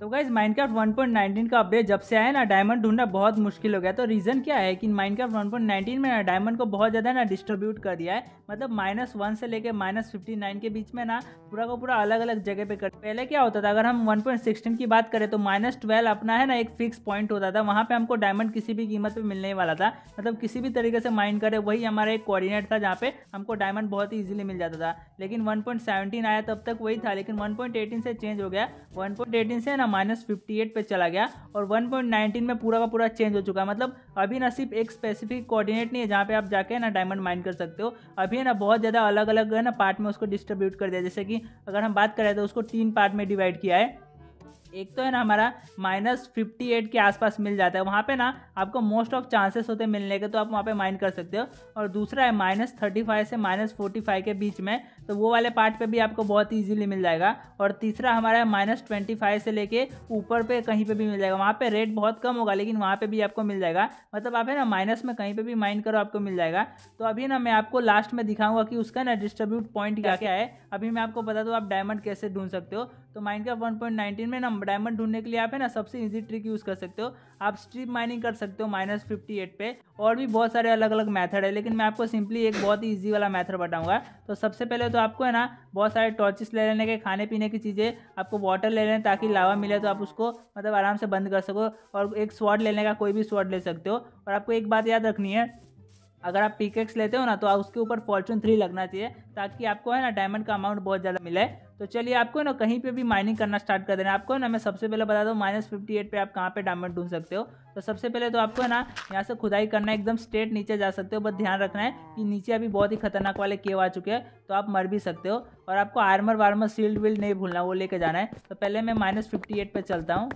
तो guys Minecraft 1.19 का update जब से आया ना डायमंड ढूंढना बहुत मुश्किल हो गया तो रीज़न क्या है कि माइनक्राफ्ट 1.19 में ना डायमंड को बहुत ज़्यादा ना डिस्ट्रीब्यूट कर दिया है मतलब माइनस वन से लेकर माइनस फिफ्टी के बीच में ना पूरा का पूरा अलग अलग जगह पे कर पहले क्या होता था अगर हम 1.16 की बात करें तो माइनस ट्वेल्व अपना है ना एक फिक्स पॉइंट होता था वहाँ पर हमको डायमंड किसी भी कीमत पर मिलने वाला था मतलब किसी भी तरीके से माइन करे वही हमारा एक कोऑर्डिनेट था जहाँ पे हमको डायमंड बहुत ही ईजिली मिल जाता था लेकिन वन आया तब तक वही था लेकिन वन से चेंज हो गया वन से ना माइनस फिफ्टी एट पर चला गया और वन पॉइंट नाइनटीन में पूरा का पूरा चेंज हो चुका है मतलब अभी ना सिर्फ एक स्पेसिफिक कोऑर्डिनेट नहीं है जहाँ पे आप जाके ना डायमंड माइन कर सकते हो अभी है ना बहुत ज़्यादा अलग अलग है ना पार्ट में उसको डिस्ट्रीब्यूट कर दिया जैसे कि अगर हम बात करें तो उसको तीन पार्ट में डिवाइड किया है एक तो है ना हमारा माइनस फिफ्टी एट के आसपास मिल जाता है वहाँ पे ना आपको मोस्ट ऑफ चांसेस होते हैं मिलने के तो आप वहाँ पे माइन कर सकते हो और दूसरा है माइनस थर्टी फाइव से माइनस फोर्टी फाइव के बीच में तो वो वाले पार्ट पे भी आपको बहुत ईजिली मिल जाएगा और तीसरा हमारा माइनस ट्वेंटी फाइव से लेके ऊपर पे कहीं पे भी मिल जाएगा वहाँ पे रेट बहुत कम होगा लेकिन वहाँ पे भी आपको मिल जाएगा मतलब आप है ना माइनस में कहीं पे भी माइंड करो आपको मिल जाएगा तो अभी ना मैं आपको लास्ट में दिखाऊंगा कि उसका ना डिस्ट्रीब्यूट पॉइंट क्या क्या है अभी मैं आपको बता दूँ आप डायमंड कैसे ढूंढ सकते हो तो माइंड का वन में ना डायमंड ढूंढने के लिए आप है ना सबसे ईजी ट्रिक यूज़ कर सकते हो आप स्ट्रीप माइनिंग कर सकते हो माइनस फिफ्टी एट पे और भी बहुत सारे अलग अलग मैथड है लेकिन मैं आपको सिंपली एक बहुत ही ईजी वाला मैथड बताऊँगा तो सबसे पहले तो आपको है ना बहुत सारे टॉर्चेस ले लेने के खाने पीने की चीज़ें आपको वाटर ले लें ताकि लावा मिले तो आप उसको मतलब आराम से बंद कर सको और एक स्वाड लेने का कोई भी स्वाड ले सकते हो और आपको एक बात याद रखनी है अगर आप पिकेक्स लेते हो ना तो उसके ऊपर फॉर्चून थ्री लगना चाहिए ताकि आपको है ना डायमंड का अमाउंट बहुत ज़्यादा मिले तो चलिए आपको ना कहीं पे भी माइनिंग करना स्टार्ट कर देना आपको ना मैं सबसे पहले बता दूँ माइनस फिफ्टी एट पर आप कहाँ पे डायमंड ढूंढ सकते हो तो सबसे पहले तो आपको है ना यहाँ से खुदाई करना है एकदम स्ट्रेट नीचे जा सकते हो बस ध्यान रखना है कि नीचे अभी बहुत ही खतरनाक वाले केव आ चुके हैं तो आप मर भी सकते हो और आपको आर्मर वार्मर सील्ड विल्ड नहीं भूलना वो लेके जाना है तो पहले मैं माइनस फिफ्टी एट पर चलता हूँ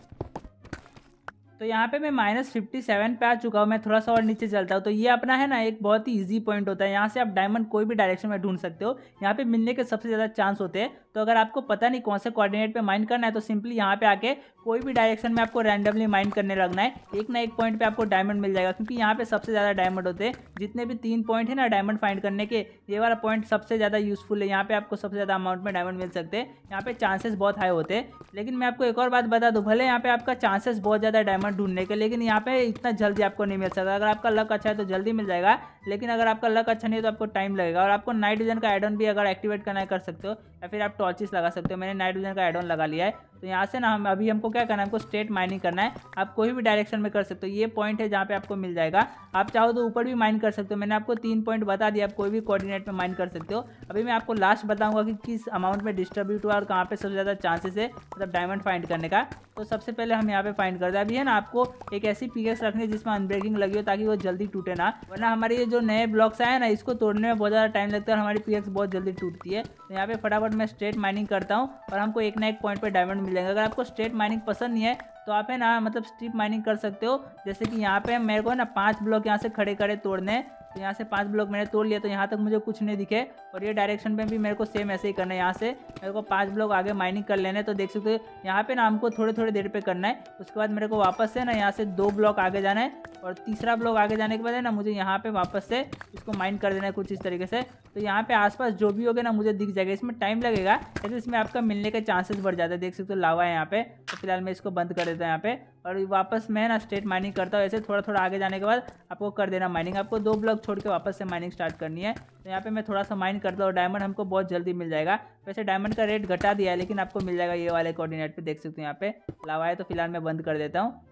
तो यहाँ पे मैं माइनस फिफ्टी सेवन पे आ चुका हूँ मैं थोड़ा सा और नीचे चलता हूँ तो ये अपना है ना एक बहुत ही इजी पॉइंट होता है यहाँ से आप डायमंड कोई भी डायरेक्शन में ढूंढ सकते हो यहाँ पे मिलने के सबसे ज़्यादा चांस होते हैं तो अगर आपको पता नहीं कौन से कोऑर्डिनेट पे माइंड करना है तो सिंपली यहाँ पे आके कोई भी डायरेक्शन में आपको रैंडमली माइंड करने लगना है एक ना एक पॉइंट पे आपको डायमंड मिल जाएगा क्योंकि यहाँ पे सबसे ज़्यादा डायमंड होते हैं जितने भी तीन पॉइंट है ना डायमंड फाइंड करने के ये वाला पॉइंट सबसे ज़्यादा यूजफुल है यहाँ पे आपको सबसे ज़्यादा अमाउंट में डायमंड मिल सकते हैं यहाँ पे चांसेस बहुत हाई होते हैं लेकिन मैं आपको एक और बात बता दूँ भले यहाँ पे आपका चांसेस बहुत ज़्यादा डायमंड डायमंड ढूंढने के लेकिन यहाँ पे इतना जल्दी आपको नहीं मिल सकता अगर आपका लक अच्छा है तो जल्दी मिल जाएगा लेकिन अगर आपका लक अच्छा नहीं है तो आपको टाइम लगेगा और आपको नाइट विजन का एडन भी अगर एक्टिवेट करना है कर सकते हो या फिर आप टॉर्चेस लगा सकते हो मैंने नाइट विजन का एडन लगा लिया है तो यहाँ से ना हम अभी हमको क्या करना है हमको स्ट्रेट माइनिंग करना है आप कोई भी डायरेक्शन में कर सकते हो ये पॉइंट है जहाँ पे आपको मिल जाएगा आप चाहो तो ऊपर भी माइन कर सकते हो मैंने आपको तीन पॉइंट बता दिया आप कोई भी कोऑर्डिनेट में माइन कर सकते हो अभी मैं आपको लास्ट बताऊँगा कि किस अमाउंट में डिस्ट्रीब्यूट हुआ और कहाँ पर सबसे ज़्यादा चांसेस है मतलब डायमंड फाइंड करने का तो सबसे पहले हम यहाँ पे फाइंड करते हैं अभी है ना आपको एक ऐसी पिकेक्स रखनी है जिसमें अनब्रेकिंग लगी हो ताकि वो जल्दी टूटे ना वरना हमारे ये जो नए ब्लॉक्स आए ना इसको तोड़ने में बहुत ज़्यादा टाइम लगता है और हमारी पिकेक्स बहुत जल्दी टूटती है तो यहाँ पे फटाफट मैं स्ट्रेट माइनिंग करता हूँ और हमको एक ना एक पॉइंट पर डायमंड मिल जाएंगे अगर आपको स्ट्रेट माइनिंग पसंद नहीं है तो आप है ना मतलब स्ट्रिप माइनिंग कर सकते हो जैसे कि यहाँ पे मेरे को ना पांच ब्लॉक यहाँ से खड़े खड़े तोड़ने हैं तो यहाँ से पाँच ब्लॉक मैंने तोड़ लिया तो यहाँ तक मुझे कुछ नहीं दिखे और ये डायरेक्शन में भी मेरे को सेम ऐसे ही करना है यहाँ से मेरे को पाँच ब्लॉक आगे माइनिंग कर लेना है तो देख सकते हो यहाँ पे ना हमको थोड़े थोड़े देर पे करना है उसके बाद मेरे को वापस से ना यहाँ से दो ब्लॉक आगे जाना है और तीसरा ब्लॉक आगे जाने के बाद है ना मुझे यहाँ पे वापस से इसको माइंड कर देना है कुछ इस तरीके से तो यहाँ पे आसपास जो भी होगा ना मुझे दिख जाएगा इसमें टाइम लगेगा लेकिन इसमें आपका मिलने के चांसेस बढ़ जाता है देख सकते हो लावा है यहाँ पे फिलहाल मैं इसको बंद कर देता हूँ यहाँ पे और वापस मैं ना स्टेट माइनिंग करता हूँ ऐसे थोड़ा थोड़ा आगे जाने के बाद आपको कर देना माइनिंग आपको दो ब्लॉक छोड़ के वापस से माइनिंग स्टार्ट करनी है तो यहाँ पे मैं थोड़ा सा माइन करता हूँ डायमंड हमको बहुत जल्दी मिल जाएगा वैसे डायमंड का रेट घटा दिया है लेकिन आपको मिल जाएगा ये वाले कोऑर्डिनेट पर देख सकते हो यहाँ पे लावा है तो फिलहाल मैं बंद कर देता हूँ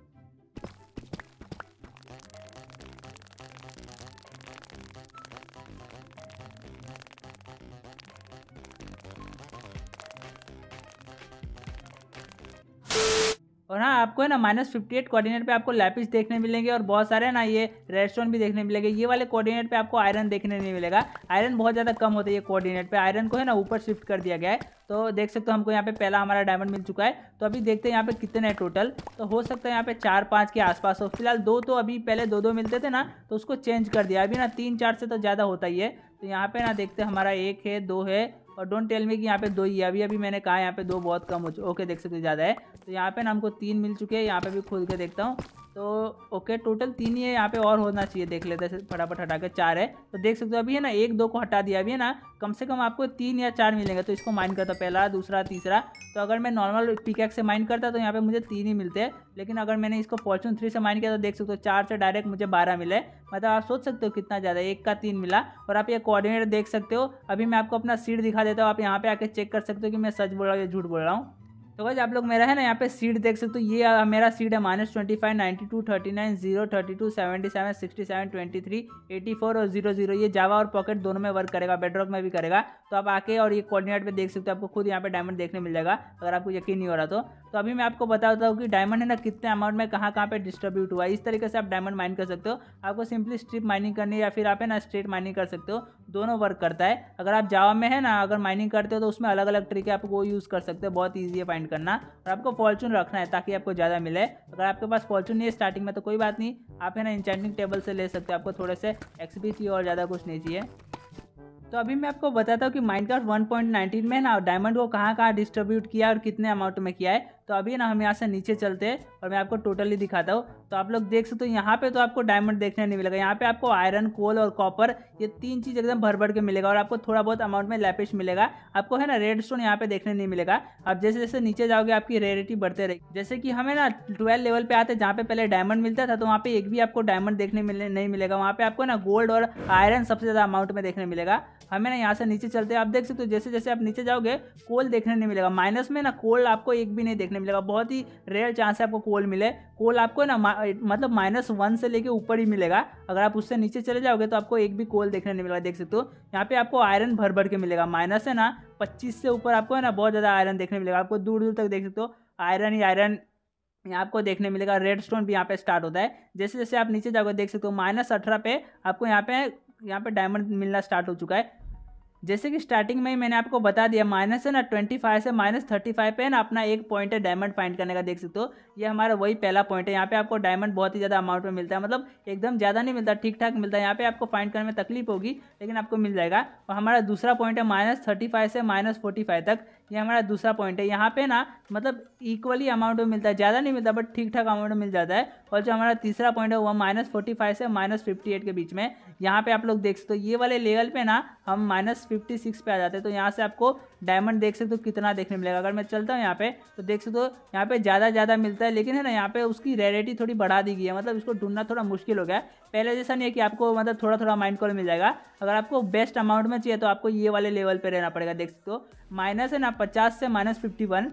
और हाँ आपको है ना माइनस फिफ्टी एट कोऑर्डिनेट पे आपको लैपिस देखने मिलेंगे और बहुत सारे ना ये रेडस्टोन भी देखने मिलेंगे ये वाले कोऑर्डिनेट पे आपको आयरन देखने नहीं मिलेगा आयरन बहुत ज़्यादा कम होता है ये कोऑर्डिनेट पे आयरन को है ना ऊपर शिफ्ट कर दिया गया है तो देख सकते हो हमको यहाँ पे पहला हमारा डायमंड मिल चुका है तो अभी देखते हैं यहाँ पे कितने हैं टोटल तो हो सकता है यहाँ पे चार पाँच के आसपास हो फिलहाल दो तो अभी पहले दो दो मिलते थे ना तो उसको चेंज कर दिया अभी ना तीन चार से तो ज़्यादा होता ही है तो यहाँ पे ना देखते हमारा एक है दो है और डोंट टेल मी कि यहाँ पे दो ही अभी अभी मैंने कहा यहाँ पे दो बहुत कम हो चुके ओके देख सकते ज़्यादा है तो यहाँ पे ना हमको तीन मिल चुके हैं यहाँ पे भी खोल के देखता हूँ तो ओके टोटल तीन ही है यहाँ पे और होना चाहिए देख लेते हैं फटाफट हटा के चार है तो देख सकते हो अभी है ना एक दो को हटा दिया अभी है ना कम से कम आपको तीन या चार मिलेंगे तो इसको माइंड करता पहला दूसरा तीसरा तो अगर मैं नॉर्मल पिकैक से माइंड करता तो यहाँ पे मुझे तीन ही मिलते हैं लेकिन अगर मैंने इसको फॉर्चून थ्री से माइंड किया तो देख सकते हो चार से डायरेक्ट मुझे बारह मिले मतलब आप सोच सकते हो कितना ज़्यादा एक का तीन मिला और आप ये कॉर्डिनेटर देख सकते हो अभी मैं आपको अपना सीट दिखा देता हूँ आप यहाँ पे आके चेक कर सकते हो कि मैं सच बोल रहा हूँ या झूठ बोल रहा हूँ तो गाइज आप लोग मेरा है ना यहाँ पे सीट देख सकते हो ये मेरा सीट है minus twenty five ninety two thirty nine zero thirty two seventy seven sixty seven twenty three eighty four और जीरो जीरो ये जावा और पॉकेट दोनों में वर्क करेगा बेडरॉक में भी करेगा तो आप आके और ये कोऑर्डिनेट पे देख सकते हो आपको खुद यहाँ पे डायमंड देखने मिल जाएगा अगर आपको यकीन नहीं हो रहा तो तो अभी मैं आपको बताता हूँ कि डायमंड है ना कितने अमाउंट में कहाँ कहाँ पर डिस्ट्रीब्यूट हुआ इस तरीके से आप डायमंड माइन कर सकते हो आपको सिंपली स्ट्रिप माइनिंग करनी है या फिर आप है ना स्ट्रेट माइनिंग कर सकते हो दोनों वर्क करता है अगर आप जावा में है ना अगर माइनिंग करते हो तो उसमें अलग अलग आप आपको यूज़ कर सकते हो बहुत ईजी है फाइंड करना और आपको फॉर्चून रखना है ताकि आपको ज़्यादा मिले अगर आपके पास फॉर्चून नहीं है स्टार्टिंग में तो कोई बात नहीं आप है ना इंचार्टिंग टेबल से ले सकते हो आपको थोड़े से एक्सपी चाहिए और ज़्यादा कुछ नहीं चाहिए तो अभी मैं आपको बताता हूँ कि माइंड 1.19 में ना डायमंड को कहाँ कहाँ डिस्ट्रीब्यूट किया और कितने अमाउंट में किया है तो अभी ना हम यहाँ से नीचे चलते हैं और मैं आपको टोटली दिखाता हूँ तो आप लोग देख सकते हो यहाँ पे तो आपको डायमंड देखने नहीं मिलेगा यहाँ पे आपको आयरन कोल और कॉपर ये तीन चीज़ एकदम भर भर के मिलेगा और आपको थोड़ा बहुत अमाउंट में लैपिश मिलेगा आपको है ना रेड स्टोन यहाँ पे देखने नहीं मिलेगा आप जैसे जैसे नीचे जाओगे आपकी रेरिटी बढ़ते रहेगी जैसे कि हमें ना ट्वेल्व लेवल पे आते जहाँ पे पहले डायमंड मिलता था तो वहाँ पे एक भी आपको डायमंड देखने मिलने नहीं मिलेगा वहाँ पे आपको ना गोल्ड और आयरन सबसे ज़्यादा अमाउंट में देखने मिलेगा हमें ना यहाँ से नीचे चलते आप देख सकते हो जैसे जैसे आप नीचे जाओगे कोल देखने नहीं मिलेगा माइनस में ना कोल्ड आपको एक भी नहीं देखने देखने मिलेगा बहुत ही रेयर चांस है आपको कोल मिले कोल आपको ना मतलब माइनस वन से लेके ऊपर ही मिलेगा अगर आप उससे नीचे चले जाओगे तो आपको एक भी कोल देखने नहीं मिलेगा देख सकते हो यहाँ पे आपको आयरन भर भर के मिलेगा माइनस है ना पच्चीस से ऊपर आपको है ना बहुत ज़्यादा आयरन देखने मिलेगा आपको दूर दूर तक देख सकते हो आयरन ही आयरन यहाँ आपको देखने मिलेगा रेड स्टोन भी यहाँ पे स्टार्ट होता है जैसे जैसे आप नीचे जाओगे देख सकते हो माइनस अठारह पे आपको यहाँ पे यहाँ पे डायमंड मिलना स्टार्ट हो चुका है जैसे कि स्टार्टिंग में ही मैंने आपको बता दिया माइनस है ना ट्वेंटी फाइव से माइनस थर्टी फाइव पे ना अपना एक पॉइंट है डायमंड फाइंड करने का देख सकते हो ये हमारा वही पहला पॉइंट है यहाँ पे आपको डायमंड बहुत ही ज़्यादा अमाउंट में मिलता है मतलब एकदम ज़्यादा नहीं मिलता ठीक ठाक मिलता है यहाँ पे आपको फाइंड करने में तकलीफ होगी लेकिन आपको मिल जाएगा और हमारा दूसरा पॉइंट है माइनस थर्टी फाइव से माइनस फोर्टी फाइव तक ये हमारा दूसरा पॉइंट है यहाँ पे ना मतलब इक्वली अमाउंट में मिलता है ज़्यादा नहीं मिलता बट ठीक ठाक अमाउंट में मिल जाता है और जो हमारा तीसरा पॉइंट है वह माइनस फोर्टी फाइव से माइनस फिफ्टी एट के बीच में यहाँ पे आप लोग देख सकते हो ये वाले लेवल पे ना हम माइनस फिफ्टी सिक्स पे आ जाते हैं तो यहाँ से आपको डायमंड देख सकते हो तो कितना देखने मिलेगा अगर मैं चलता हूँ यहाँ पे तो देख सकते हो तो यहाँ पे ज़्यादा ज़्यादा मिलता है लेकिन है ना यहाँ पे उसकी रेरिटी थोड़ी बढ़ा दी गई है मतलब इसको ढूंढना थोड़ा मुश्किल हो गया पहले जैसा नहीं है कि आपको मतलब थोड़ा थोड़ा माइंड कॉल मिल जाएगा अगर आपको बेस्ट अमाउंट में चाहिए तो आपको ये वाले लेवल पर रहना पड़ेगा देख सकते हो माइनस है ना पचास से माइनस फिफ्टी वन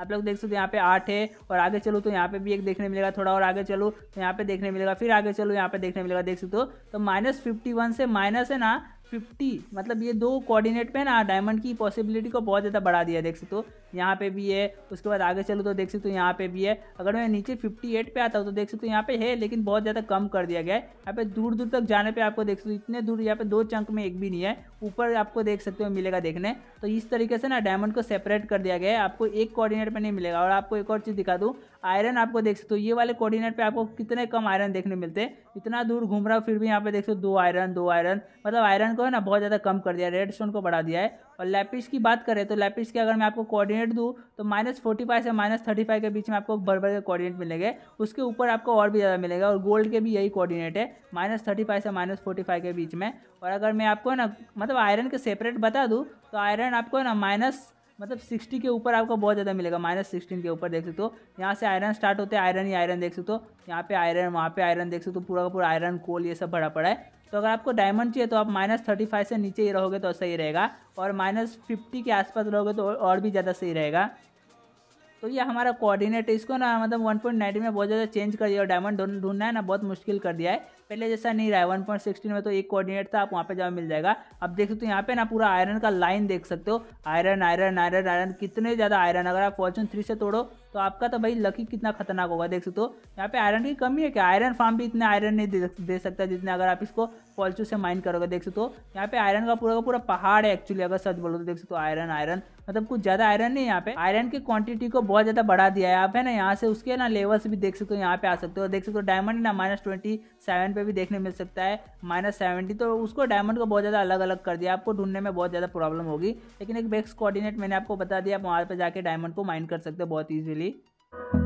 आप लोग देख सकते हो यहाँ पे आठ है और आगे चलो तो यहाँ पे भी एक देखने मिलेगा थोड़ा और आगे चलो तो यहाँ पे देखने मिलेगा फिर आगे चलो यहाँ पे देखने मिलेगा देख सकते हो तो माइनस फिफ्टी वन से माइनस है ना फिफ्टी मतलब ये दो कोऑर्डिनेट पे ना डायमंड की पॉसिबिलिटी को बहुत ज़्यादा बढ़ा दिया देख सकते हो यहाँ पे भी है उसके बाद आगे चलूँ तो देख सकते हो यहाँ पे भी है अगर मैं नीचे फिफ्टी एट पे आता हूँ तो देख सकते हो यहाँ पे है लेकिन बहुत ज़्यादा कम कर दिया गया है यहाँ पे दूर दूर तक जाने पर आपको देख सकते हो इतने दूर यहाँ पे दो चंक में एक भी नहीं है ऊपर आपको देख सकते हो मिलेगा देखने तो इस तरीके से ना डायमंड को सेपरेट कर दिया गया है आपको एक कोऑर्डिनेट पर नहीं मिलेगा और आपको एक और चीज़ दिखा दूँ आयरन आपको देख सकते हो ये वाले कोऑर्डिनेट पे आपको कितने कम आयरन देखने मिलते हैं इतना दूर घूम रहा हूँ फिर भी यहाँ पे देख सकते हो दो आयरन दो आयरन मतलब आयरन को है ना बहुत ज़्यादा कम कर दिया रेड स्टोन को बढ़ा दिया है और लैपिस की बात करें तो लैपिस के अगर मैं आपको कोऑर्डिनेट दूँ तो माइनस फोर्टी फाइव से माइनस थर्टी फाइव के बीच में आपको बर्बर के कोऑर्डिनेट मिलेंगे उसके ऊपर आपको और भी ज़्यादा मिलेगा और गोल्ड के भी यही कोऑर्डिनेट है माइनस थर्टी फाइव से माइनस फोर्टी फाइव के बीच में और अगर मैं आपको ना मतलब आयरन के सेपरेट बता दूँ तो आयरन आपको ना माइनस मतलब सिक्सटी के ऊपर आपको बहुत ज़्यादा मिलेगा माइनस सिक्सटीन के ऊपर देख सकते हो यहाँ से आयरन स्टार्ट होते हैं आयरन ही आयरन देख सकते हो यहाँ पे आयरन वहाँ पे आयरन देख सकते हो पूरा का पूरा आयरन कोल ये सब भरा पड़ा है तो अगर आपको डायमंड चाहिए तो आप माइनस थर्टी फाइव से नीचे ही रहोगे तो सही रहेगा और माइनस फिफ्टी के आसपास रहोगे तो और भी ज़्यादा सही रहेगा तो ये हमारा कोऑर्डिनेट इसको ना मतलब वन पॉइंट नाइनटी में बहुत ज़्यादा चेंज कर दिया और डायमंड ढूंढना है ना बहुत मुश्किल कर दिया है पहले जैसा नहीं रहा है वन पॉइंट में तो एक कोऑर्डिनेट था आप वहाँ पे जाओ मिल जाएगा अब देख सकते हो यहाँ पे ना पूरा आयरन का लाइन देख सकते हो आयरन आयरन आयरन आयरन कितने ज़्यादा आयरन अगर आप फॉर्चून थ्री से तोड़ो तो आपका तो भाई लकी कितना खतरनाक होगा देख सकते हो यहाँ पे आयरन की कमी है कि आयरन फार्म भी इतने आयरन नहीं दे, सकता जितने अगर आप इसको फॉल्चू से माइन करोगे देख सकते हो यहाँ पे आयरन का पूरा का पूरा पहाड़ है एक्चुअली अगर सच बोलो तो देख सकते हो आयरन आयरन मतलब कुछ ज़्यादा आयरन नहीं यहाँ पे आयरन की क्वांटिटी को बहुत ज़्यादा बढ़ा दिया है आप है ना यहाँ से उसके ना लेवल्स भी देख सकते हो यहाँ पे आ सकते हो देख सकते हो डायमंड ना माइनस ट्वेंटी सेवन डायमंड पे भी देखने मिल सकता है माइनस सेवेंटी तो उसको डायमंड को बहुत ज़्यादा अलग अलग कर दिया आपको ढूंढने में बहुत ज़्यादा प्रॉब्लम होगी लेकिन एक बेस्ट कोऑर्डिनेट मैंने आपको बता दिया आप वहाँ पर जाके डायमंड को माइन कर सकते हो बहुत ईजिली